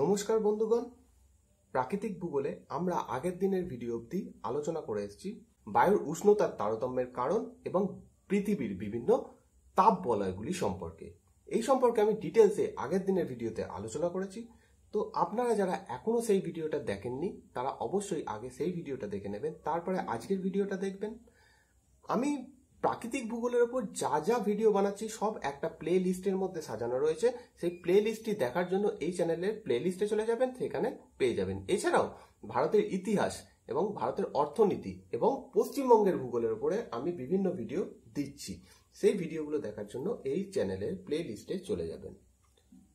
নমস্কার বন্ধুগণ প্রাকৃতিক ভূগোলে আমরা আগের দিনের ভিডিও অব্দি আলোচনা করে এসেছি বায়ুর উষ্ণতার তারতম্যের কারণ এবং পৃথিবীর বিভিন্ন তাপ বলয়গুলি সম্পর্কে এই সম্পর্কে আমি ডিটেলসে আগের দিনের ভিডিওতে আলোচনা করেছি তো আপনারা যারা এখনও সেই ভিডিওটা দেখেননি তারা অবশ্যই আগে সেই ভিডিওটা দেখে নেবেন তারপরে আজকের ভিডিওটা দেখবেন আমি প্রাকৃতিক ভূগোলের ওপর যা যা ভিডিও বানাচ্ছি সব একটা প্লে লিস্টের মধ্যে সাজানো রয়েছে সেই প্লে লিস্টটি দেখার জন্য এই চ্যানেলের প্লে লিস্টে চলে যাবেন সেখানে পেয়ে যাবেন এছাড়াও ভারতের ইতিহাস এবং ভারতের অর্থনীতি এবং পশ্চিমবঙ্গের ভূগোলের উপরে আমি বিভিন্ন ভিডিও দিচ্ছি সেই ভিডিওগুলো দেখার জন্য এই চ্যানেলের প্লে লিস্টে চলে যাবেন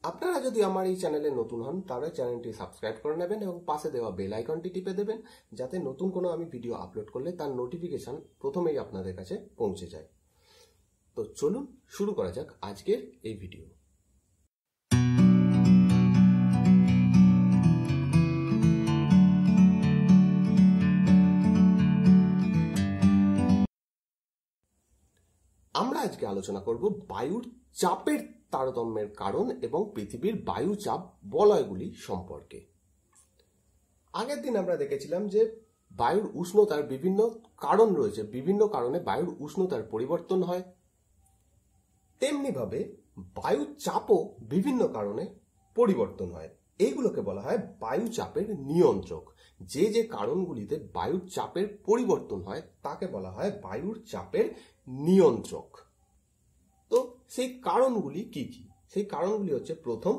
আপনারা যদি আমার এই চ্যানেলে নতুন হন তাহলে চ্যানেলটি সাবস্ক্রাইব করে নেবেন এবং পাশে দেওয়া বেল আইকনটি টিপে দেবেন যাতে নতুন কোনো আমি ভিডিও আপলোড করলে তার নোটিফিকেশান প্রথমেই আপনাদের কাছে পৌঁছে যায় তো চলুন শুরু করা যাক আজকের এই ভিডিও আমরা আজকে আলোচনা করব বায়ুর চাপের তারতম্যের কারণ এবং পৃথিবীর বায়ুচাপ বলয়গুলি সম্পর্কে আগের দিন আমরা দেখেছিলাম যে বায়ুর উষ্ণতার বিভিন্ন কারণ রয়েছে বিভিন্ন কারণে বায়ুর উষ্ণতার পরিবর্তন হয় তেমনিভাবে বায়ু চাপও বিভিন্ন কারণে পরিবর্তন হয় এইগুলোকে বলা হয় বায়ু চাপের নিয়ন্ত্রক যে যে কারণগুলিতে বায়ুর চাপের পরিবর্তন হয় তাকে বলা হয় বায়ুর চাপের নিয়ন্ত্রক সেই কারণগুলি কি কি সেই কারণগুলি হচ্ছে প্রথম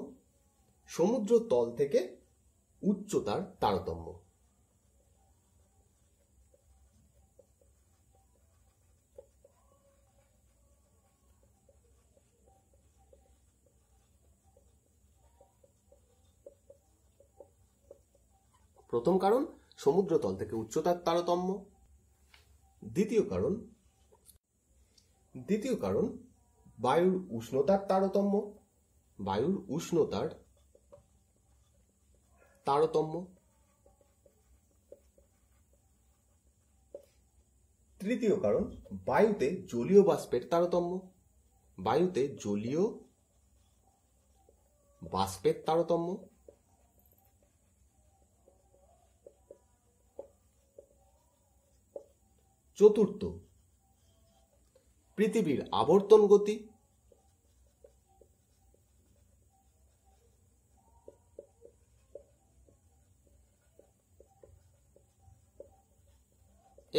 সমুদ্র তল থেকে উচ্চতার তারতম্য প্রথম কারণ সমুদ্র তল থেকে উচ্চতার তারতম্য দ্বিতীয় কারণ দ্বিতীয় কারণ বায়ুর উষ্ণতার তারতম্য বায়ুর উষ্ণতার তারতম্য তৃতীয় কারণ বায়ুতে জলীয় বাষ্পের তারতম্য বায়ুতে জলীয় বাষ্পের তারতম্য চতুর্থ পৃথিবীর আবর্তন গতি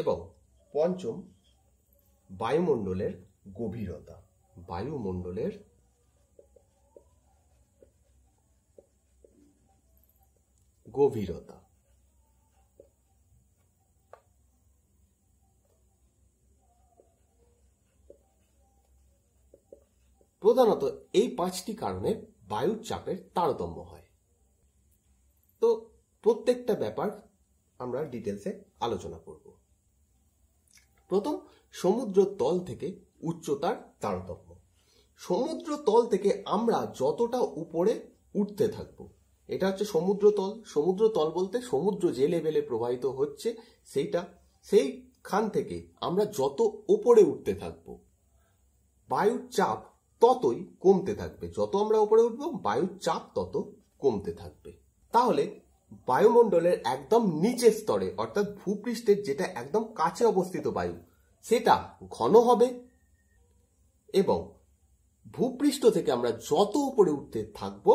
এবং পঞ্চম বায়ুমণ্ডলের গভীরতা বায়ুমণ্ডলের গভীরতা প্রধানত এই পাঁচটি কারণে বায়ুর চাপের তারতম্য হয় তো প্রত্যেকটা ব্যাপার আমরা ডিটেলসে আলোচনা করবো প্রথম সমুদ্র তল থেকে উচ্চতার তারতম্য সমুদ্র তল থেকে আমরা যতটা উপরে উঠতে থাকব এটা হচ্ছে সমুদ্র তল সমুদ্র তল বলতে সমুদ্র যে লেভেলে প্রবাহিত হচ্ছে সেইটা সেইখান থেকে আমরা যত ওপরে উঠতে থাকব বায়ুর চাপ ততই কমতে থাকবে যত আমরা ওপরে উঠব বায়ুর চাপ তত কমতে থাকবে তাহলে বায়ুমণ্ডলের একদম নিচের স্তরে অর্থাৎ ভূপৃষ্ঠের যেটা একদম কাছে অবস্থিত বায়ু সেটা ঘন হবে এবং ভূপৃষ্ঠ থেকে আমরা যত উপরে উঠতে থাকব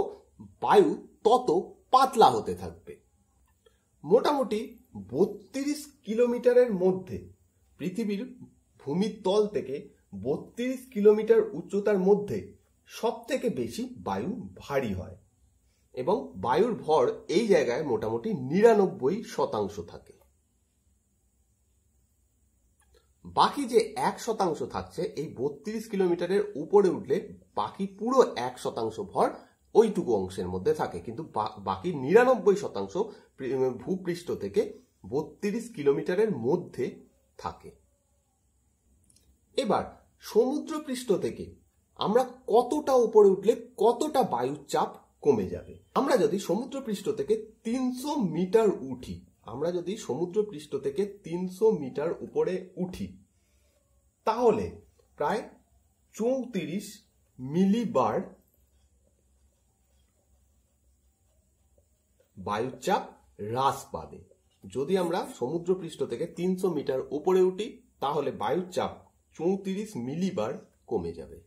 বায়ু তত পাতলা হতে থাকবে মোটামুটি বত্রিশ কিলোমিটারের মধ্যে পৃথিবীর ভূমির তল থেকে বত্রিশ কিলোমিটার উচ্চতার মধ্যে সব থেকে বেশি বায়ু ভারী হয় এবং বায়ুর ভর এই জায়গায় মোটামুটি নিরানব্বই শতাংশ থাকে বাকি যে এক শতাংশ থাকছে এই বত্রিশ কিলোমিটারের উপরে উঠলে বাকি পুরো এক শতাংশ ভর ওইটুকু অংশের মধ্যে থাকে কিন্তু বাকি নিরানব্বই শতাংশ ভূপৃষ্ঠ থেকে বত্রিশ কিলোমিটারের মধ্যে থাকে এবার সমুদ্রপৃষ্ঠ থেকে আমরা কতটা উপরে উঠলে কতটা বায়ুর চাপ কমে যাবে আমরা যদি সমুদ্রপৃষ্ঠ থেকে তিনশো মিটার উঠি আমরা যদি সমুদ্রপৃষ্ঠ থেকে তিনশো মিটার উপরে উঠি তাহলে প্রায় চৌত্রিশ মিলিবার বায়ুচাপ হ্রাস পাবে যদি আমরা সমুদ্রপৃষ্ঠ থেকে তিনশো মিটার উপরে উঠি তাহলে বায়ুচাপ চৌত্রিশ মিলিবার কমে যাবে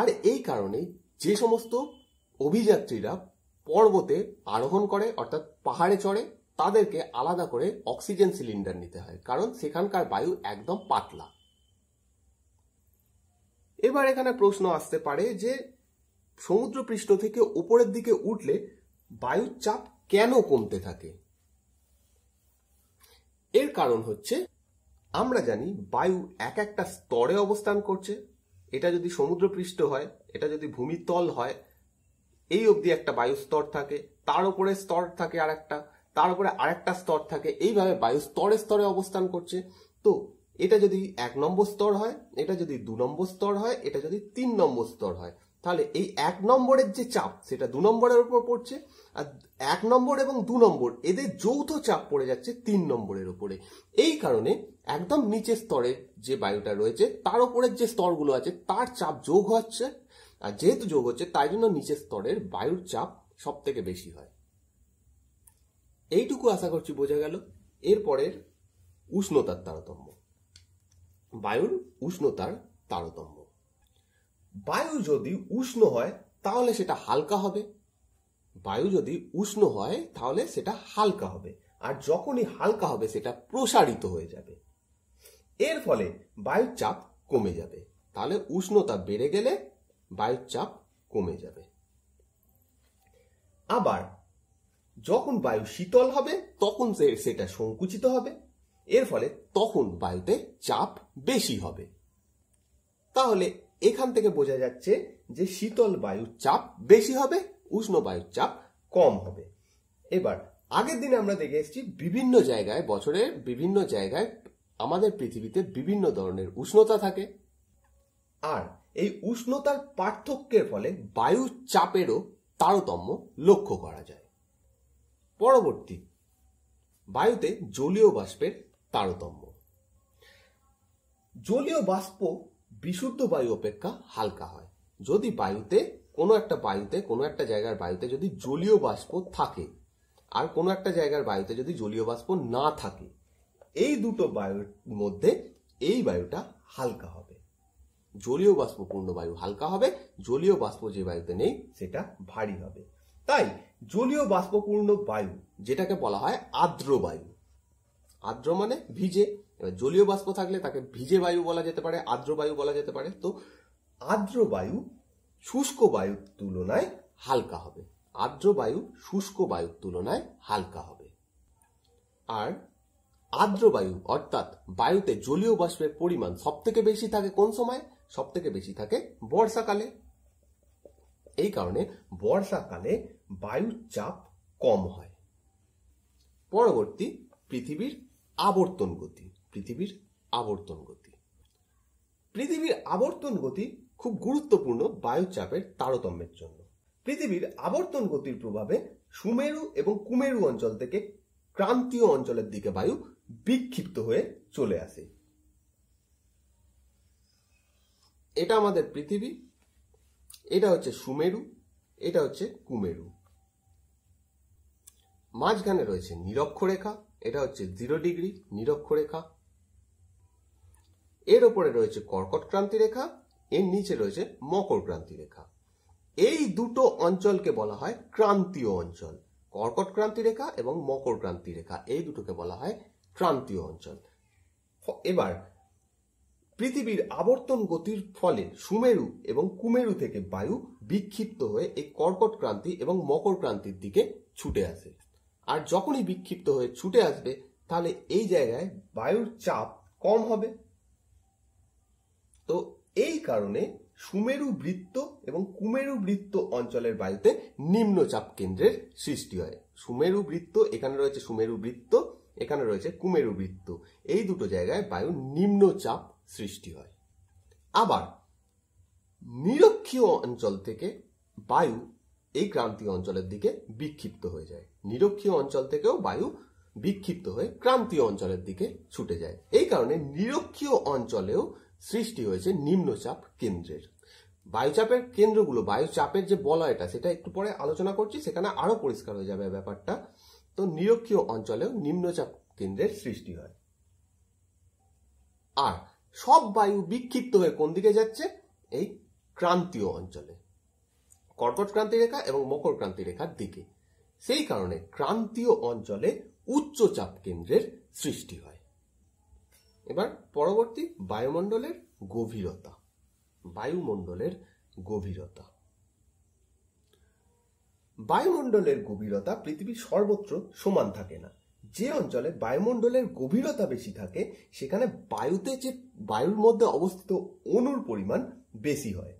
আর এই কারণে যে সমস্ত অভিযাত্রীরা পর্বতে আরোহণ করে অর্থাৎ পাহাড়ে চড়ে তাদেরকে আলাদা করে অক্সিজেন সিলিন্ডার নিতে হয় কারণ সেখানকার বায়ু একদম পাতলা এবার এখানে প্রশ্ন আসতে পারে যে সমুদ্রপৃষ্ঠ থেকে উপরের দিকে উঠলে বায়ুর চাপ কেন কমতে থাকে এর কারণ হচ্ছে আমরা জানি বায়ু এক একটা স্তরে অবস্থান করছে এটা যদি সমুদ্রপৃষ্ঠ হয় এটা যদি ভূমিতল হয় এই অবধি একটা বায়ুস্তর থাকে তার উপরে স্তর থাকে আর একটা তার উপরে আরেকটা স্তর থাকে এইভাবে বায়ু স্তরে স্তরে অবস্থান করছে তো এটা যদি এক নম্বর স্তর হয় এটা যদি দু নম্বর স্তর হয় এটা যদি তিন নম্বর স্তর হয় তাহলে এই এক নম্বরের যে চাপ সেটা দু নম্বরের উপর পড়ছে আর এক নম্বর এবং দু নম্বর এদের যৌথ চাপ পড়ে যাচ্ছে তিন নম্বরের উপরে এই কারণে একদম নিচের স্তরের যে বায়ুটা রয়েছে তার উপরের যে স্তরগুলো আছে তার চাপ যোগ হচ্ছে আর যেহেতু যোগ হচ্ছে তাই জন্য নিচের স্তরের বায়ুর চাপ সব থেকে বেশি হয় এইটুকু আশা করছি বোঝা গেল এরপরের উষ্ণতার তারতম্য বায়ুর উষ্ণতার তারতম্য বায়ু যদি উষ্ণ হয় তাহলে সেটা হালকা হবে বায়ু যদি উষ্ণ হয় তাহলে সেটা হালকা হবে আর যখনই হালকা হবে সেটা প্রসারিত হয়ে যাবে এর ফলে বায়ুর চাপ কমে যাবে তাহলে উষ্ণতা বেড়ে গেলে বায়ুর চাপ কমে যাবে আবার যখন বায়ু শীতল হবে তখন সেটা সংকুচিত হবে এর ফলে তখন বায়ুতে চাপ বেশি হবে তাহলে এখান থেকে বোঝা যাচ্ছে যে শীতল বায়ুর চাপ বেশি হবে উষ্ণ বায়ুর চাপ কম হবে এবার আগের দিনে আমরা দেখে এসেছি বিভিন্ন জায়গায় বছরের বিভিন্ন জায়গায় আমাদের পৃথিবীতে বিভিন্ন ধরনের উষ্ণতা থাকে আর এই উষ্ণতার পার্থক্যের ফলে বায়ু চাপেরও তারতম্য লক্ষ্য করা যায় পরবর্তী বায়ুতে জলীয় বাষ্পের তারতম্য জলীয় বাষ্প বিশুদ্ধ বায়ু অপেক্ষা হালকা হয় যদি বায়ুতে কোনো একটা বায়ুতে কোনো একটা জায়গার বায়ুতে যদি জলীয় বাষ্প থাকে আর কোনো একটা জায়গার বায়ুতে যদি জলীয় বাষ্প না থাকে এই দুটো বায়ুর মধ্যে এই বায়ুটা হালকা হবে জলীয় বাষ্পপূর্ণ বায়ু হালকা হবে জলীয় বাষ্প যে বায়ুতে নেই সেটা ভারী হবে তাই জলীয় বাষ্পপূর্ণ বায়ু যেটাকে বলা হয় আর্দ্র বায়ু আর্দ্র মানে ভিজে এবার জলীয় বাষ্প থাকলে তাকে ভিজে বায়ু বলা যেতে পারে আর্দ্র বায়ু বলা যেতে পারে তো আর্দ্র বায়ু শুষ্ক বায়ুর তুলনায় হালকা হবে আর্দ্র বায়ু শুষ্ক বায়ুর তুলনায় হালকা হবে আর আর্দ্র বায়ু অর্থাৎ বায়ুতে জলীয় বাষ্পের পরিমাণ সব থেকে বেশি থাকে কোন সময় সব থেকে বেশি থাকে বর্ষাকালে এই কারণে বর্ষাকালে বায়ুর চাপ কম হয় পরবর্তী পৃথিবীর আবর্তন গতি পৃথিবীর আবর্তন গতি পৃথিবীর আবর্তন গতি খুব গুরুত্বপূর্ণ বায়ুচাপের তারতম্যের জন্য পৃথিবীর আবর্তন গতির প্রভাবে সুমেরু এবং কুমেরু অঞ্চল থেকে ক্রান্তীয় অঞ্চলের দিকে বায়ু বিক্ষিপ্ত হয়ে চলে আসে এটা আমাদের পৃথিবী এটা হচ্ছে সুমেরু এটা হচ্ছে কুমেরু মাঝখানে রয়েছে নিরক্ষরেখা এটা হচ্ছে জিরো ডিগ্রি নিরক্ষরেখা এর ওপরে রয়েছে কর্কট ক্রান্তি রেখা এর নিচে রয়েছে মকর ক্রান্তি রেখা এই দুটো অঞ্চলকে বলা হয় ক্রান্তীয় অঞ্চল কর্কট ক্রান্তি রেখা এবং মকর ক্রান্তি রেখা এই দুটোকে বলা হয় ক্রান্তীয় অঞ্চল এবার পৃথিবীর আবর্তন গতির ফলে সুমেরু এবং কুমেরু থেকে বায়ু বিক্ষিপ্ত হয়ে এই কর্কট ক্রান্তি এবং মকর ক্রান্তির দিকে ছুটে আসে আর যখনই বিক্ষিপ্ত হয়ে ছুটে আসবে তাহলে এই জায়গায় বায়ুর চাপ কম হবে তো এই কারণে সুমেরু বৃত্ত এবং কুমেরু বৃত্ত অঞ্চলের বায়ুতে নিম্নচাপ কেন্দ্রের সৃষ্টি হয় সুমেরু বৃত্ত এখানে রয়েছে সুমেরু বৃত্ত এখানে রয়েছে কুমেরু বৃত্ত এই দুটো জায়গায় বায়ু নিম্নচাপ সৃষ্টি হয় আবার নিরক্ষীয় অঞ্চল থেকে বায়ু এই ক্রান্তীয় অঞ্চলের দিকে বিক্ষিপ্ত হয়ে যায় নিরক্ষীয় অঞ্চল থেকেও বায়ু বিক্ষিপ্ত হয়ে ক্রান্তীয় অঞ্চলের দিকে ছুটে যায় এই কারণে নিরক্ষীয় অঞ্চলেও সৃষ্টি হয়েছে নিম্নচাপ কেন্দ্রের বায়ুচাপের কেন্দ্রগুলো বায়ুচাপের যে বলয়টা সেটা একটু পরে আলোচনা করছি সেখানে আরো পরিষ্কার হয়ে যাবে ব্যাপারটা তো নিরক্ষীয় অঞ্চলেও নিম্নচাপ কেন্দ্রের সৃষ্টি হয় আর সব বায়ু বিক্ষিপ্ত হয়ে কোন দিকে যাচ্ছে এই ক্রান্তীয় অঞ্চলে কর্কট ক্রান্তি রেখা এবং মকর ক্রান্তি রেখার দিকে সেই কারণে ক্রান্তীয় অঞ্চলে উচ্চ চাপ কেন্দ্রের সৃষ্টি হয় এবার পরবর্তী বায়ুমণ্ডলের গভীরতা বায়ুমণ্ডলের গভীরতা বায়ুমণ্ডলের গভীরতা পৃথিবীর সর্বত্র সমান থাকে না যে অঞ্চলে বায়ুমণ্ডলের গভীরতা বেশি থাকে সেখানে বায়ুতে যে বায়ুর মধ্যে অবস্থিত অণুর পরিমাণ বেশি হয়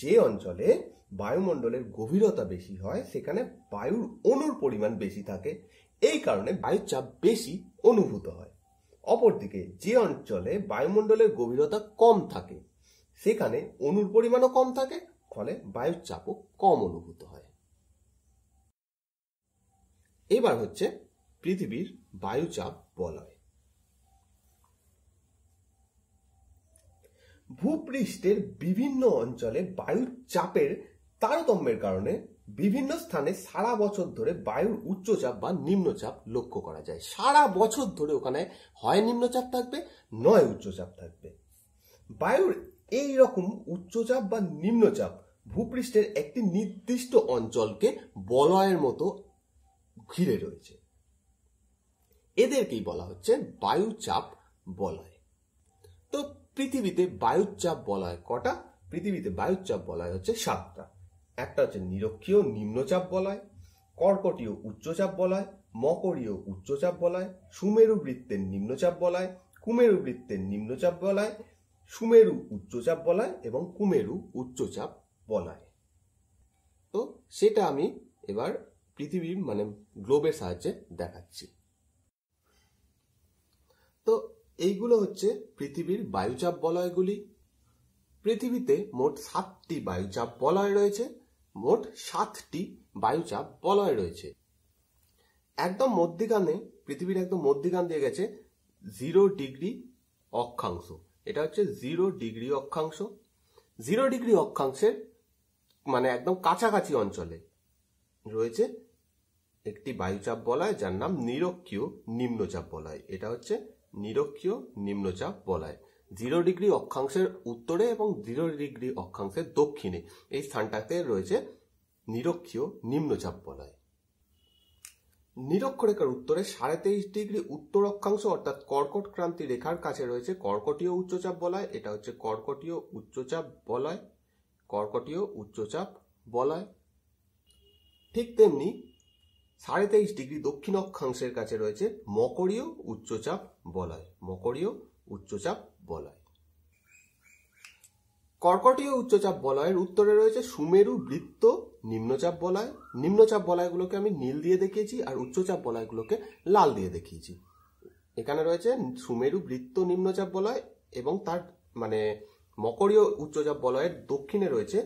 যে অঞ্চলে বায়ুমণ্ডলের গভীরতা বেশি হয় সেখানে বায়ুর অণুর পরিমাণ বেশি থাকে এই কারণে বায়ুর চাপ বেশি অনুভূত হয় অপরদিকে যে অঞ্চলে বায়ুমণ্ডলের গভীরতা কম থাকে সেখানে অণুর পরিমাণও কম থাকে ফলে বায়ুর চাপও কম অনুভূত হয় এবার হচ্ছে পৃথিবীর বায়ুচাপ বলয় ভূপৃষ্ঠের বিভিন্ন অঞ্চলে বায়ুর চাপের তারতম্যের কারণে বিভিন্ন স্থানে সারা বছর ধরে বায়ুর উচ্চচাপ বা নিম্নচাপ লক্ষ্য করা যায় সারা বছর ধরে ওখানে হয় নিম্নচাপ থাকবে নয় উচ্চচাপ থাকবে বায়ুর এই রকম উচ্চচাপ বা নিম্নচাপ ভূপৃষ্ঠের একটি নির্দিষ্ট অঞ্চলকে বলয়ের মতো ঘিরে রয়েছে এদেরকেই বলা হচ্ছে বায়ুচাপ বলয় তো পৃথিবীতে বায়ুচাপ বলয় কটা পৃথিবীতে বায়ুচাপ বলয় হচ্ছে সাতটা একটা হচ্ছে নিরক্ষীয় নিম্নচাপ বলয় কর্কটীয় উচ্চচাপ বলয় মকরীয় উচ্চচাপ বলয় সুমেরু বৃত্তের নিম্নচাপ বলয় কুমেরু বৃত্তের নিম্নচাপ বলয় সুমেরু উচ্চচাপ বলয় এবং কুমেরু উচ্চচাপ বলয় তো সেটা আমি এবার পৃথিবীর মানে গ্লোবের সাহায্যে দেখাচ্ছি তো এইগুলো হচ্ছে পৃথিবীর বায়ুচাপ বলয়গুলি পৃথিবীতে মোট সাতটি বায়ুচাপ বলয় রয়েছে মোট সাতটি বায়ুচাপ বলয় রয়েছে একদম মধ্যিখানে পৃথিবীর একদম মধ্যিখান দিয়ে গেছে জিরো ডিগ্রি অক্ষাংশ এটা হচ্ছে জিরো ডিগ্রি অক্ষাংশ জিরো ডিগ্রি অক্ষাংশের মানে একদম কাছাকাছি অঞ্চলে রয়েছে একটি বায়ুচাপ বলয় যার নাম নিরক্ষীয় নিম্নচাপ বলয় এটা হচ্ছে নিরক্ষীয় নিম্নচাপ বলায় জিরো ডিগ্রি অক্ষাংশের উত্তরে এবং জিরো ডিগ্রি অক্ষাংশের দক্ষিণে এই স্থানটাতে রয়েছে নিরক্ষীয় নিম্নচাপ বলায় নিরক্ষরেখার উত্তরে সাড়ে তেইশ ডিগ্রি উত্তর অক্ষাংশ অর্থাৎ কর্কট ক্রান্তি রেখার কাছে রয়েছে কর্কটীয় উচ্চচাপ বলায় এটা হচ্ছে কর্কটীয় উচ্চচাপ বলয় কর্কটীয় উচ্চচাপ বলয় ঠিক তেমনি সাড়ে তেইশ ডিগ্রি দক্ষিণ অক্ষাংশের কাছে রয়েছে মকরীয় উচ্চচাপ বলয় মকরীয় উচ্চচাপ বলয় কর্কটীয় উচ্চচাপ বলয়ের উত্তরে রয়েছে সুমেরু বৃত্ত নিম্নচাপ বলয় নিম্নচাপ বলয়গুলোকে আমি নীল দিয়ে দেখিয়েছি আর উচ্চচাপ বলয়গুলোকে লাল দিয়ে দেখিয়েছি এখানে রয়েছে সুমেরু বৃত্ত নিম্নচাপ বলয় এবং তার মানে মকরীয় উচ্চচাপ বলয়ের দক্ষিণে রয়েছে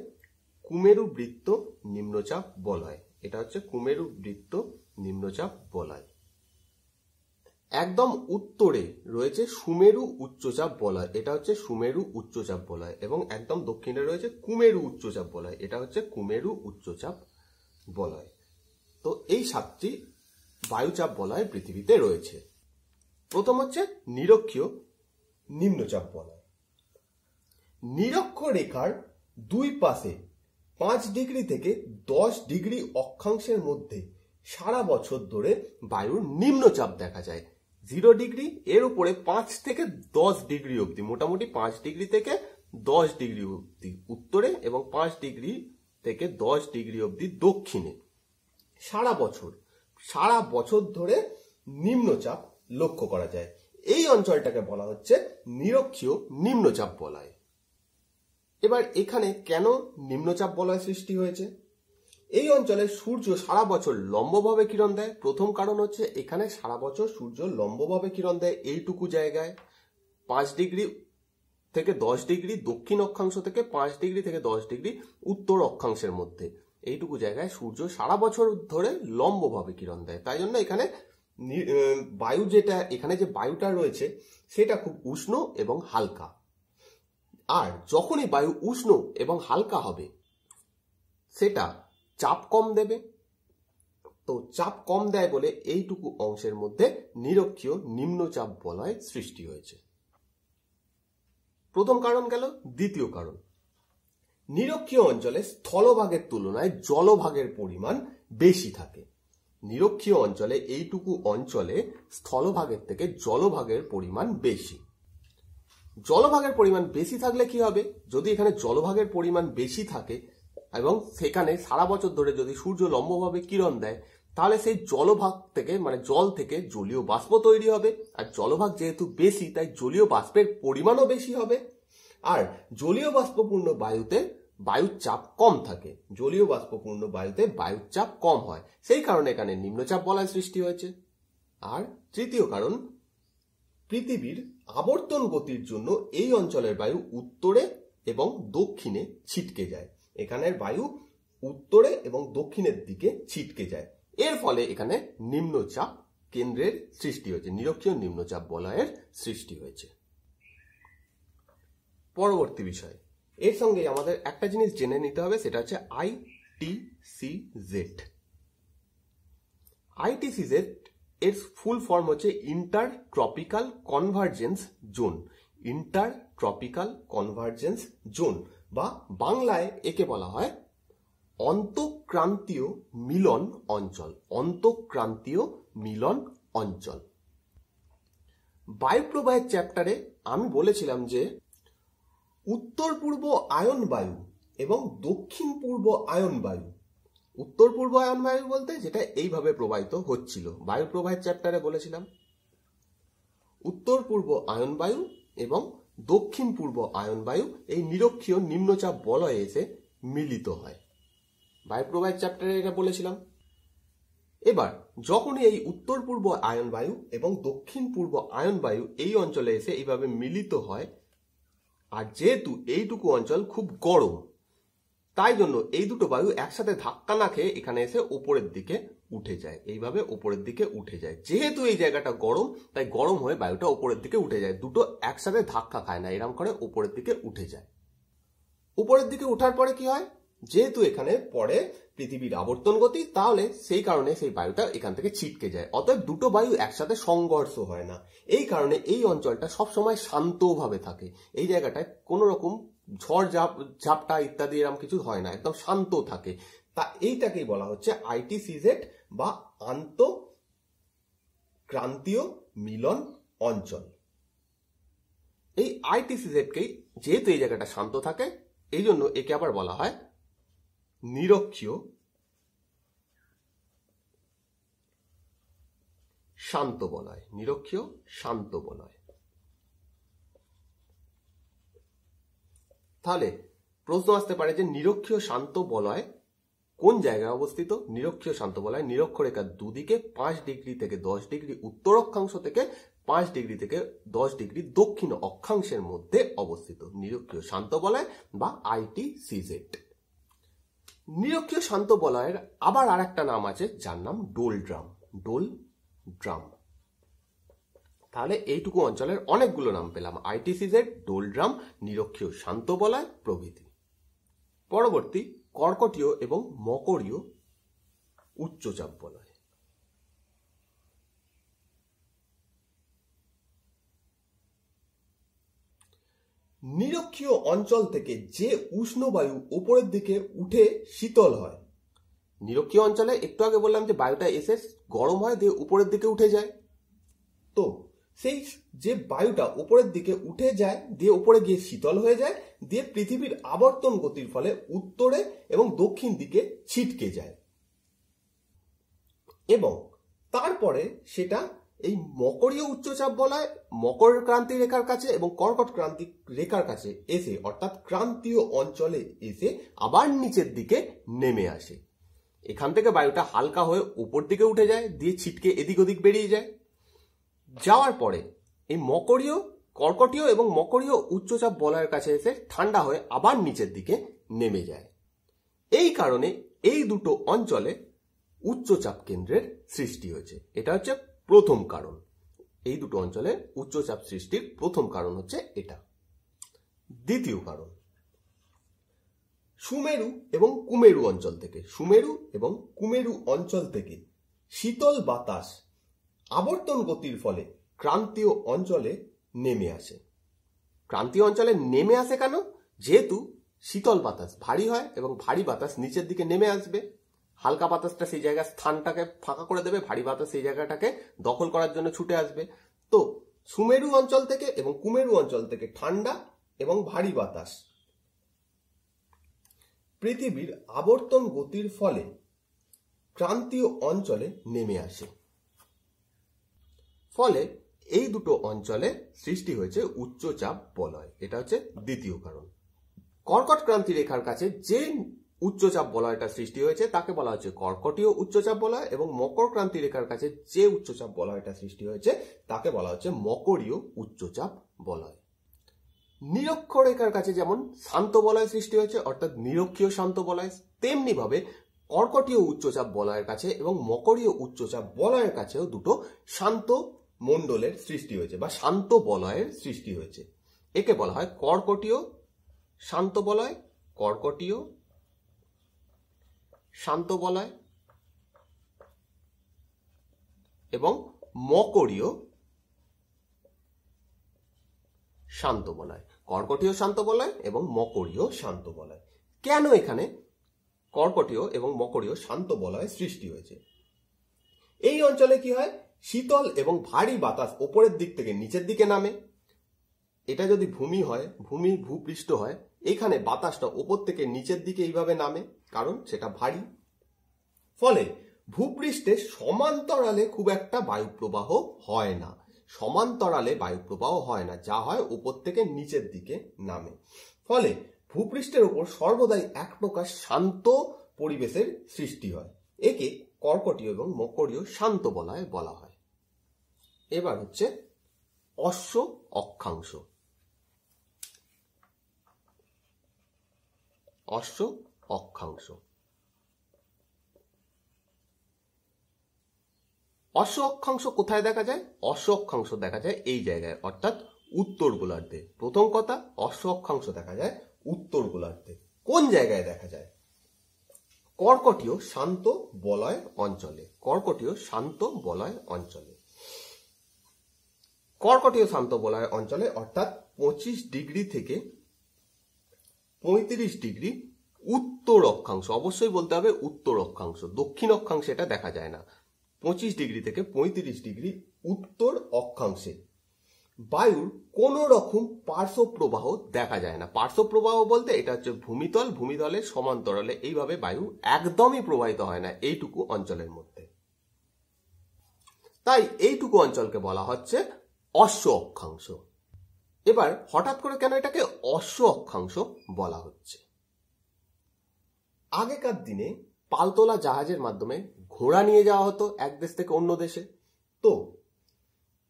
কুমেরু বৃত্ত নিম্নচাপ বলয় এটা হচ্ছে কুমেরু বৃত্ত নিম্নচাপ বলয় একদম উত্তরে রয়েছে সুমেরু উচ্চচাপ বলয় এটা হচ্ছে সুমেরু উচ্চচাপ বলয় এবং একদম দক্ষিণে রয়েছে কুমেরু উচ্চচাপ বলয় এটা হচ্ছে কুমেরু উচ্চচাপ বলয় তো এই সাতটি বায়ুচাপ বলয় পৃথিবীতে রয়েছে প্রথম হচ্ছে নিরক্ষীয় নিম্নচাপ বলয় নিরক্ষ রেখার দুই পাশে পাঁচ ডিগ্রি থেকে দশ ডিগ্রি অক্ষাংশের মধ্যে সারা বছর ধরে বায়ুর নিম্নচাপ দেখা যায় জিরো ডিগ্রি এর উপরে পাঁচ থেকে দশ ডিগ্রি অবধি মোটামুটি পাঁচ ডিগ্রি থেকে দশ ডিগ্রি অবধি উত্তরে এবং পাঁচ ডিগ্রি থেকে দশ ডিগ্রি অবধি দক্ষিণে সারা বছর সারা বছর ধরে নিম্নচাপ লক্ষ্য করা যায় এই অঞ্চলটাকে বলা হচ্ছে নিরক্ষীয় নিম্নচাপ বলায় এবার এখানে কেন নিম্নচাপ বলয় সৃষ্টি হয়েছে এই অঞ্চলে সূর্য সারা বছর লম্বভাবে কিরণ দেয় প্রথম কারণ হচ্ছে এখানে সারা বছর সূর্য লম্বভাবে কিরণ দেয় এইটুকু জায়গায় পাঁচ ডিগ্রি থেকে দশ ডিগ্রি দক্ষিণ অক্ষাংশ থেকে পাঁচ ডিগ্রি থেকে দশ ডিগ্রি উত্তর অক্ষাংশের মধ্যে এইটুকু জায়গায় সূর্য সারা বছর ধরে লম্বভাবে কিরণ দেয় তাই জন্য এখানে বায়ু যেটা এখানে যে বায়ুটা রয়েছে সেটা খুব উষ্ণ এবং হালকা আর যখনই বায়ু উষ্ণ এবং হালকা হবে সেটা চাপ কম দেবে তো চাপ কম দেয় বলে এইটুকু অংশের মধ্যে নিরক্ষীয় নিম্নচাপ বলয় সৃষ্টি হয়েছে প্রথম কারণ গেল দ্বিতীয় কারণ নিরক্ষীয় অঞ্চলে স্থলভাগের তুলনায় জলভাগের পরিমাণ বেশি থাকে নিরক্ষীয় অঞ্চলে এইটুকু অঞ্চলে স্থলভাগের থেকে জলভাগের পরিমাণ বেশি জলভাগের পরিমাণ বেশি থাকলে কি হবে যদি এখানে জলভাগের পরিমাণ বেশি থাকে এবং সেখানে সারা বছর ধরে যদি সূর্য লম্বভাবে কিরণ দেয় তাহলে সেই জলভাগ থেকে মানে জল থেকে জলীয় বাষ্প তৈরি হবে আর জলভাগ যেহেতু বেশি তাই জলীয় বাষ্পের পরিমাণও বেশি হবে আর জলীয় বাষ্পপূর্ণ বায়ুতে বায়ুর চাপ কম থাকে জলীয় বাষ্পপূর্ণ বায়ুতে বায়ুর চাপ কম হয় সেই কারণে এখানে নিম্নচাপ বলার সৃষ্টি হয়েছে আর তৃতীয় কারণ পৃথিবীর আবর্তন গতির জন্য এই অঞ্চলের বায়ু উত্তরে এবং দক্ষিণে ছিটকে যায় এখানের বায়ু উত্তরে এবং দক্ষিণের দিকে ছিটকে যায় এর ফলে এখানে নিম্নচাপ কেন্দ্রের সৃষ্টি হয়েছে নিরক্ষীয় নিম্নচাপ বলয়ের সৃষ্টি হয়েছে পরবর্তী বিষয় এর সঙ্গে আমাদের একটা জিনিস জেনে নিতে হবে সেটা হচ্ছে জেড আইটিসি জেড এর ফুল ফর্ম হচ্ছে inter tropical convergence zone inter tropical convergence zone বা বাংলায় একে বলা হয় অন্তঃক্রান্তীয় মিলন অঞ্চল অন্তঃক্রান্তীয় মিলন অঞ্চল বায়ুপ্রবাহের চ্যাপ্টারে আমি বলেছিলাম যে উত্তর পূর্ব আয়ন বায়ু এবং দক্ষিণ পূর্ব আয়ন বায়ু উত্তর পূর্ব আয়ন বায়ু বলতে যেটা এইভাবে প্রবাহিত হচ্ছিল বায়ু প্রবাহের চ্যাপ্টারে বলেছিলাম উত্তর পূর্ব আয়ন বায়ু এবং দক্ষিণ পূর্ব আয়ন বায়ু এই নিরক্ষীয় নিম্নচাপ বলয়ে এসে মিলিত হয় বায়ু প্রবাহের চ্যাপ্টারে এটা বলেছিলাম এবার যখনই এই উত্তর পূর্ব আয়ন বায়ু এবং দক্ষিণ পূর্ব আয়ন বায়ু এই অঞ্চলে এসে এইভাবে মিলিত হয় আর যেহেতু এইটুকু অঞ্চল খুব গরম তাই জন্য এই দুটো বায়ু একসাথে ধাক্কা না খেয়ে এখানে এসে ওপরের দিকে উঠে যায় এইভাবে ওপরের দিকে উঠে যায় যেহেতু এই জায়গাটা গরম তাই গরম হয়ে বায়ুটা ওপরের দিকে উঠে যায় দুটো একসাথে ধাক্কা খায় না এরম করে ওপরের দিকে উঠে যায় উপরের দিকে উঠার পরে কি হয় যেহেতু এখানে পরে পৃথিবীর আবর্তন গতি তাহলে সেই কারণে সেই বায়ুটা এখান থেকে ছিটকে যায় অতএব দুটো বায়ু একসাথে সংঘর্ষ হয় না এই কারণে এই অঞ্চলটা সবসময় শান্তভাবে থাকে এই জায়গাটায় কোনো রকম ঝড় ঝাপ ঝাপটা ইত্যাদি এরম কিছু হয় না একদম শান্ত থাকে তা এইটাকেই বলা হচ্ছে আইটি সিজেট বা আন্ত ক্রান্তীয় মিলন অঞ্চল এই আইটি সিজেটকেই যেহেতু এই জায়গাটা শান্ত থাকে এই জন্য একে আবার বলা হয় নিরক্ষীয় শান্ত বলয় নিরক্ষীয় শান্ত বলয় তাহলে প্রশ্ন আসতে পারে যে নিরক্ষীয় শান্ত বলয় কোন জায়গায় অবস্থিত নিরক্ষীয় শান্ত বলয় নিরক্ষরেখার দুদিকে পাঁচ ডিগ্রি থেকে দশ ডিগ্রি উত্তর অক্ষাংশ থেকে পাঁচ ডিগ্রি থেকে দশ ডিগ্রি দক্ষিণ অক্ষাংশের মধ্যে অবস্থিত নিরক্ষীয় শান্ত বলয় বা আইটি সিজেট নিরক্ষীয় শান্ত বলয়ের আবার আর একটা নাম আছে যার নাম ডোল ড্রাম ডোল ড্রাম তাহলে এইটুকু অঞ্চলের অনেকগুলো নাম পেলাম আইটিসিজের ডোলড্রাম নিরক্ষীয় শান্ত বলায় প্রভৃতি পরবর্তী কর্কটীয় এবং মকরীয় উচ্চচাপ বলয় নিরক্ষীয় অঞ্চল থেকে যে উষ্ণ বায়ু উপরের দিকে উঠে শীতল হয় নিরক্ষীয় অঞ্চলে একটু আগে বললাম যে বায়ুটা এসে গরম হয় দিয়ে উপরের দিকে উঠে যায় তো সেই যে বায়ুটা ওপরের দিকে উঠে যায় দিয়ে ওপরে গিয়ে শীতল হয়ে যায় দিয়ে পৃথিবীর আবর্তন গতির ফলে উত্তরে এবং দক্ষিণ দিকে ছিটকে যায় এবং তারপরে সেটা এই মকরীয় উচ্চচাপ বলায় মকর ক্রান্তি রেখার কাছে এবং কর্কট ক্রান্তি রেখার কাছে এসে অর্থাৎ ক্রান্তীয় অঞ্চলে এসে আবার নিচের দিকে নেমে আসে এখান থেকে বায়ুটা হালকা হয়ে উপর দিকে উঠে যায় দিয়ে ছিটকে এদিক ওদিক বেরিয়ে যায় যাওয়ার পরে এই মকরীয় কর্কটীয় এবং মকরীয় উচ্চচাপ বলয়ের কাছে এসে ঠান্ডা হয়ে আবার নিচের দিকে নেমে যায় এই কারণে এই দুটো অঞ্চলে উচ্চচাপ কেন্দ্রের সৃষ্টি হয়েছে এটা হচ্ছে প্রথম কারণ এই দুটো অঞ্চলে উচ্চচাপ সৃষ্টির প্রথম কারণ হচ্ছে এটা দ্বিতীয় কারণ সুমেরু এবং কুমেরু অঞ্চল থেকে সুমেরু এবং কুমেরু অঞ্চল থেকে শীতল বাতাস আবর্তন গতির ফলে ক্রান্তীয় অঞ্চলে নেমে আসে ক্রান্তীয় অঞ্চলে নেমে আসে কেন যেহেতু শীতল বাতাস ভারী হয় এবং ভারী বাতাস নিচের দিকে নেমে আসবে হালকা বাতাসটা সেই জায়গার স্থানটাকে ফাঁকা করে দেবে ভারী বাতাস সেই জায়গাটাকে দখল করার জন্য ছুটে আসবে তো সুমেরু অঞ্চল থেকে এবং কুমেরু অঞ্চল থেকে ঠান্ডা এবং ভারী বাতাস পৃথিবীর আবর্তন গতির ফলে ক্রান্তীয় অঞ্চলে নেমে আসে ফলে এই দুটো অঞ্চলে সৃষ্টি হয়েছে উচ্চচাপ বলয় এটা হচ্ছে দ্বিতীয় কারণ কর্কট ক্রান্তি রেখার কাছে যে উচ্চচাপ বলয়টা সৃষ্টি হয়েছে তাকে বলা হচ্ছে কর্কটীয় উচ্চচাপ বলয় এবং মকর ক্রান্তি রেখার কাছে যে উচ্চচাপ বলয়টা সৃষ্টি হয়েছে তাকে বলা হচ্ছে মকরীয় উচ্চচাপ বলয় নিরক্ষ রেখার কাছে যেমন শান্ত বলয় সৃষ্টি হয়েছে অর্থাৎ নিরক্ষীয় শান্ত বলয় তেমনিভাবে কর্কটীয় উচ্চচাপ বলয়ের কাছে এবং মকরীয় উচ্চচাপ বলয়ের কাছেও দুটো শান্ত মণ্ডলের সৃষ্টি হয়েছে বা শান্ত বলয়ের সৃষ্টি হয়েছে একে বলা হয় কর্কটীয় শান্ত বলয় কর্কটীয় শান্ত বলয় এবং মকরীয় শান্ত বলয় কর্কটীয় শান্ত বলয় এবং মকরীয় শান্ত বলয় কেন এখানে কর্কটীয় এবং মকরীয় শান্ত বলয় সৃষ্টি হয়েছে এই অঞ্চলে কি হয় শীতল এবং ভারী বাতাস ওপরের দিক থেকে নিচের দিকে নামে এটা যদি ভূমি হয় ভূমি ভূপৃষ্ঠ হয় এখানে বাতাসটা ওপর থেকে নিচের দিকে এইভাবে নামে কারণ সেটা ভারী ফলে ভূপৃষ্ঠে সমান্তরালে খুব একটা বায়ুপ্রবাহ হয় না সমান্তরালে বায়ুপ্রবাহ হয় না যা হয় ওপর থেকে নিচের দিকে নামে ফলে ভূপৃষ্ঠের ওপর সর্বদাই এক প্রকার শান্ত পরিবেশের সৃষ্টি হয় একে কর্কটীয় এবং মকরীয় শান্ত বলায় বলা হয় এবার হচ্ছে অশ্ব অক্ষাংশ অশ্ব অক্ষাংশ অশ্ব অক্ষাংশ কোথায় দেখা যায় অশ্ব অক্ষাংশ দেখা যায় এই জায়গায় অর্থাৎ উত্তর গোলার্ধে প্রথম কথা অশ্ব অক্ষাংশ দেখা যায় উত্তর গোলার্ধে কোন জায়গায় দেখা যায় কর্কটীয় শান্ত বলয় অঞ্চলে কর্কটীয় শান্ত বলয় অঞ্চলে কর্কটীয় শান্ত বলয় অঞ্চলে অর্থাৎ পঁচিশ ডিগ্রি থেকে পঁয়ত্রিশ ডিগ্রি উত্তর অক্ষাংশ অবশ্যই বলতে হবে উত্তর অক্ষাংশ দক্ষিণ অক্ষাংশে এটা দেখা যায় না পঁচিশ ডিগ্রি থেকে পঁয়ত্রিশ ডিগ্রি উত্তর অক্ষাংশে বায়ুর কোন রকম পার্শ্ব প্রবাহ দেখা যায় না পার্শ্ব প্রবাহ বলতে এটা হচ্ছে ভূমিতল ভূমিতলের সমান্তরালে এইভাবে বায়ু একদমই প্রবাহিত হয় না এইটুকু অঞ্চলের মধ্যে তাই এইটুকু অঞ্চলকে বলা হচ্ছে অশ্ব অক্ষাংশ এবার হঠাৎ করে কেন এটাকে অশ্ব অক্ষাংশ বলা হচ্ছে আগেকার দিনে পালতোলা জাহাজের মাধ্যমে ঘোড়া নিয়ে যাওয়া হতো এক দেশ থেকে অন্য দেশে তো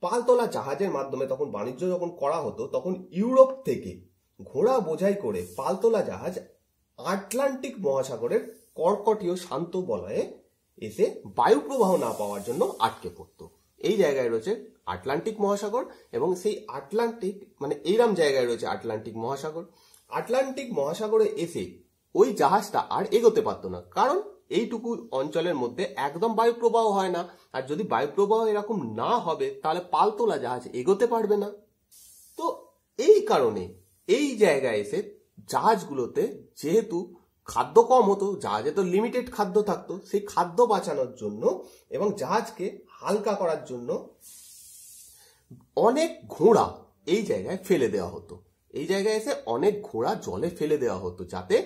পালতোলা জাহাজের মাধ্যমে তখন বাণিজ্য যখন করা হতো তখন ইউরোপ থেকে ঘোড়া বোঝাই করে পালতোলা জাহাজ আটলান্টিক মহাসাগরের কর্কটীয় শান্ত বলয়ে এসে বায়ু প্রবাহ না পাওয়ার জন্য আটকে পড়তো এই জায়গায় রয়েছে আটলান্টিক মহাসাগর এবং সেই আটলান্টিক মানে এইরাম জায়গায় রয়েছে আটলান্টিক মহাসাগর আটলান্টিক মহাসাগরে এসে ওই জাহাজটা আর এগোতে পারত না কারণ এইটুকু অঞ্চলের মধ্যে একদম বায়ুপ্রবাহ হয় না আর যদি বায়ুপ্রবাহ এরকম না হবে তাহলে পালতোলা জাহাজ এগোতে পারবে না তো এই কারণে এই জায়গায় এসে জাহাজগুলোতে যেহেতু খাদ্য কম হতো জাহাজে তো লিমিটেড খাদ্য থাকতো সেই খাদ্য বাঁচানোর জন্য এবং জাহাজকে হালকা করার জন্য অনেক ঘোড়া এই জায়গায় ফেলে দেওয়া হতো এই জায়গায় এসে অনেক ঘোড়া জলে ফেলে দেওয়া হতো যাতে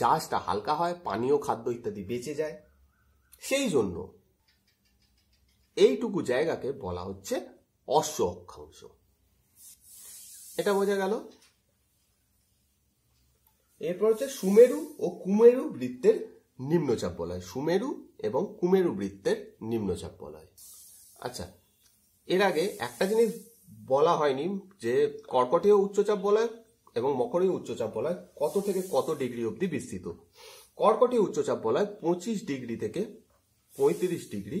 জাহাজটা হালকা হয় পানীয় খাদ্য ইত্যাদি বেঁচে যায় সেই জন্য এইটুকু জায়গাকে বলা হচ্ছে অশ্ব অক্ষাংশ এটা বোঝা গেল এরপর হচ্ছে সুমেরু ও কুমেরু বৃত্তের নিম্নচাপ বলয় সুমেরু এবং কুমেরু বৃত্তের নিম্নচাপ বলয় আচ্ছা এর আগে একটা জিনিস বলা হয়নি যে কর্কটেও উচ্চচাপ বলয় এবং মকরেও উচ্চচাপ বলয় কত থেকে কত ডিগ্রি অবধি বিস্তৃত কর্কটীয় উচ্চচাপ বলয় পঁচিশ ডিগ্রি থেকে পঁয়ত্রিশ ডিগ্রি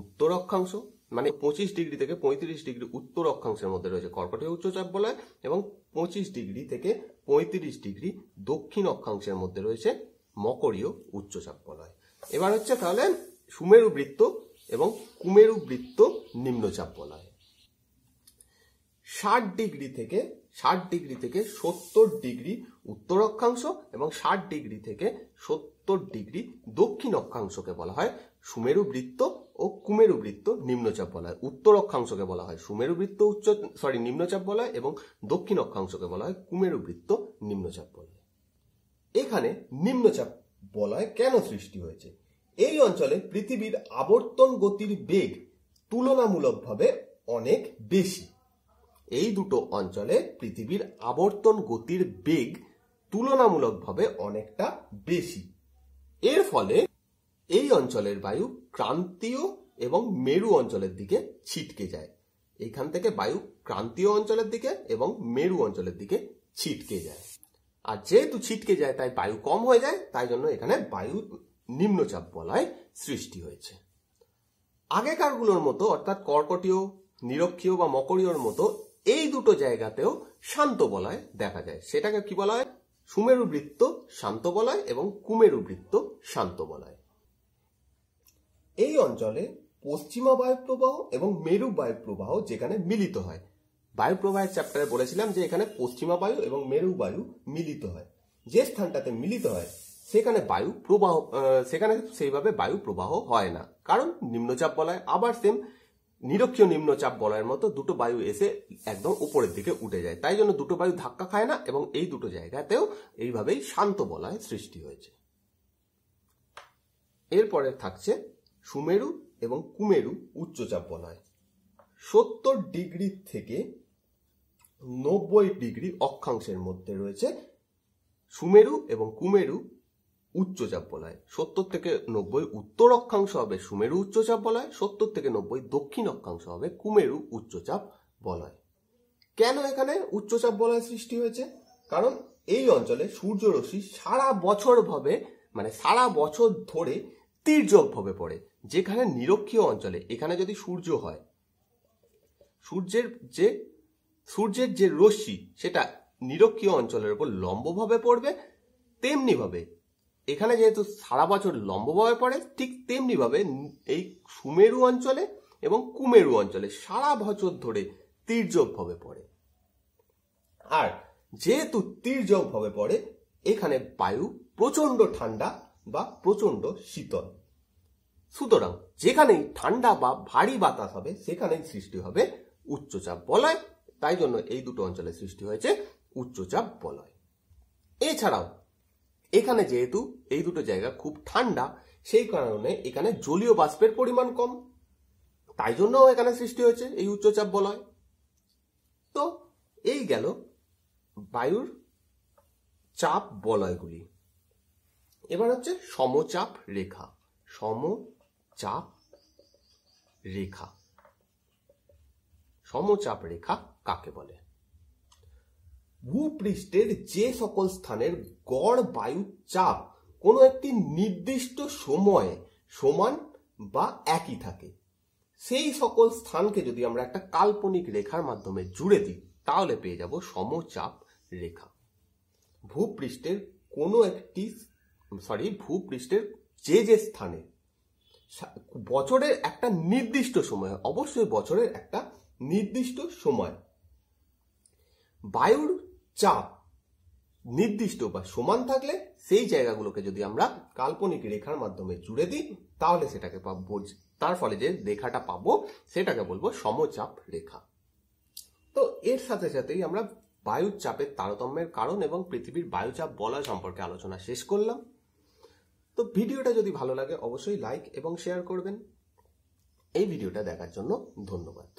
উত্তর অক্ষাংশ মানে পঁচিশ ডিগ্রি থেকে পঁয়ত্রিশ ডিগ্রি উত্তর অক্ষাংশের মধ্যে রয়েছে কর্কটীয় উচ্চচাপ বলয় এবং পঁচিশ ডিগ্রি থেকে পঁয়ত্রিশ ডিগ্রি দক্ষিণ অক্ষাংশের মধ্যে রয়েছে মকরীয় উচ্চচাপ বলয় এবার হচ্ছে তাহলে সুমেরু বৃত্ত এবং কুমেরু বৃত্ত নিম্নচাপ বলা হয় ষাট ডিগ্রি থেকে ষাট ডিগ্রি থেকে সত্তর ডিগ্রি উত্তর অক্ষাংশ এবং ষাট ডিগ্রি থেকে সত্তর ডিগ্রি দক্ষিণ অক্ষাংশকে বলা হয় সুমেরু বৃত্ত ও কুমেরু বৃত্ত নিম্নচাপ বলা হয় উত্তর অক্ষাংশকে বলা হয় সুমেরু বৃত্ত উচ্চ সরি নিম্নচাপ বলা হয় এবং দক্ষিণ অক্ষাংশকে বলা হয় কুমেরু বৃত্ত নিম্নচাপ বলা হয় এখানে নিম্নচাপ বলয় কেন সৃষ্টি হয়েছে এই অঞ্চলে পৃথিবীর আবর্তন গতির বেগ তুলনামূলকভাবে অনেক বেশি এই দুটো অঞ্চলে পৃথিবীর আবর্তন গতির বেগ তুলনামূলকভাবে অনেকটা বেশি এর ফলে এই অঞ্চলের বায়ু ক্রান্তীয় এবং মেরু অঞ্চলের দিকে ছিটকে যায় এখান থেকে বায়ু ক্রান্তীয় অঞ্চলের দিকে এবং মেরু অঞ্চলের দিকে ছিটকে যায় আর যেহেতু ছিটকে যায় তাই বায়ু কম হয়ে যায় তাই জন্য এখানে বায়ু নিম্নচাপ বলায় সৃষ্টি হয়েছে আগেকারগুলোর মতো অর্থাৎ কর্কটীয় নিরক্ষীয় বা মকরীয়র মতো এই দুটো জায়গাতেও শান্ত বলায় দেখা যায় সেটাকে কি বলা হয় সুমেরু বৃত্ত শান্ত বলায় এবং কুমেরু বৃত্ত শান্ত বলায় এই অঞ্চলে পশ্চিমা বায়ুপ্রবাহ এবং মেরু বায়ুপ্রবাহ যেখানে মিলিত হয় বায়ুপ্রবাহের চ্যাপ্টারে বলেছিলাম যে এখানে পশ্চিমা বায়ু এবং মেরু বায়ু মিলিত হয় যে স্থানটাতে মিলিত হয় সেখানে বায়ু প্রবাহ সেখানে সেইভাবে বায়ু প্রবাহ হয় না কারণ নিম্নচাপ বলয় আবার সেম নিরক্ষীয় নিম্নচাপ বলয়ের মতো দুটো বায়ু এসে একদম উপরের দিকে উঠে যায় তাই জন্য দুটো বায়ু ধাক্কা খায় না এবং এই দুটো জায়গাতেও এইভাবেই শান্ত বলয় সৃষ্টি হয়েছে এরপরে থাকছে সুমেরু এবং কুমেরু উচ্চচাপ বলয় সত্তর ডিগ্রি থেকে নব্বই ডিগ্রি অক্ষাংশের মধ্যে রয়েছে সুমেরু এবং কুমেরু উচ্চচাপ বলায় সত্তর থেকে নব্বই উত্তর অক্ষাংশ হবে সুমেরু উচ্চচাপ বলায় সত্তর থেকে নব্বই দক্ষিণ অক্ষাংশ হবে কুমেরু উচ্চচাপ বলয় কেন এখানে উচ্চচাপ বলয় সৃষ্টি হয়েছে কারণ এই অঞ্চলে সূর্যরশ্মি সারা বছরভাবে মানে সারা বছর ধরে তীর্যকভাবে পড়ে যেখানে নিরক্ষীয় অঞ্চলে এখানে যদি সূর্য হয় সূর্যের যে সূর্যের যে রশ্মি সেটা নিরক্ষীয় অঞ্চলের উপর লম্বভাবে পড়বে তেমনিভাবে এখানে যেহেতু সারা বছর লম্বভাবে পড়ে ঠিক তেমনিভাবে এই সুমেরু অঞ্চলে এবং কুমেরু অঞ্চলে সারা বছর ধরে তীর্যকভাবে পড়ে আর যেহেতু তীর্যকভাবে পড়ে এখানে বায়ু প্রচণ্ড ঠান্ডা বা প্রচণ্ড শীতল সুতরাং যেখানেই ঠান্ডা বা ভারী বাতাস হবে সেখানেই সৃষ্টি হবে উচ্চচাপ বলয় তাই জন্য এই দুটো অঞ্চলে সৃষ্টি হয়েছে উচ্চচাপ বলয় এছাড়াও এখানে যেহেতু এই দুটো জায়গা খুব ঠান্ডা সেই কারণে এখানে জলীয় বাষ্পের পরিমাণ কম তাই জন্য এখানে সৃষ্টি হয়েছে এই উচ্চচাপ বলয় তো এই গেল বায়ুর চাপ বলয়গুলি এবার হচ্ছে সমচাপ রেখা সমচাপ রেখা সমচাপ রেখা কাকে বলে ভূপৃষ্ঠের যে সকল স্থানের গড় বায়ু চাপ কোনো একটি নির্দিষ্ট সময়ে সমান বা একই থাকে সেই সকল স্থানকে যদি আমরা একটা কাল্পনিক রেখার মাধ্যমে জুড়ে দিই তাহলে পেয়ে যাব সমচাপ রেখা ভূপৃষ্ঠের কোনো একটি সরি ভূপৃষ্ঠের যে যে স্থানে বছরের একটা নির্দিষ্ট সময় অবশ্যই বছরের একটা নির্দিষ্ট সময় বায়ুর চাপ নির্দিষ্ট বা সমান থাকলে সেই জায়গাগুলোকে যদি আমরা কাল্পনিক রেখার মাধ্যমে জুড়ে দিই তাহলে সেটাকে পাবো তার ফলে যে রেখাটা পাবো সেটাকে বলবো সমচাপ রেখা তো এর সাথে সাথেই আমরা বায়ুর চাপের তারতম্যের কারণ এবং পৃথিবীর বায়ুচাপ বলা সম্পর্কে আলোচনা শেষ করলাম তো ভিডিওটা যদি ভালো লাগে অবশ্যই লাইক এবং শেয়ার করবেন এই ভিডিওটা দেখার জন্য ধন্যবাদ